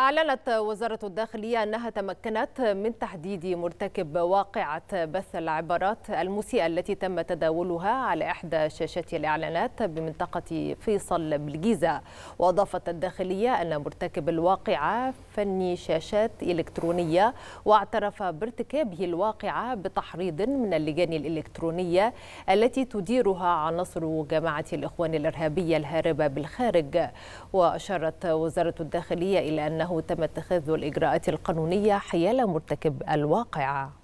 أعلنت وزارة الداخلية أنها تمكنت من تحديد مرتكب واقعة بث العبارات المسيئة التي تم تداولها على إحدى شاشات الإعلانات بمنطقة فيصل بالجيزة وأضافت الداخلية أن مرتكب الواقعة فني شاشات إلكترونية واعترف بارتكابه الواقعة بتحريض من اللجان الإلكترونية التي تديرها عناصر جماعة الإخوان الإرهابية الهاربة بالخارج وأشارت وزارة الداخلية إلى أنه تم اتخاذ الإجراءات القانونية حيال مرتكب الواقعة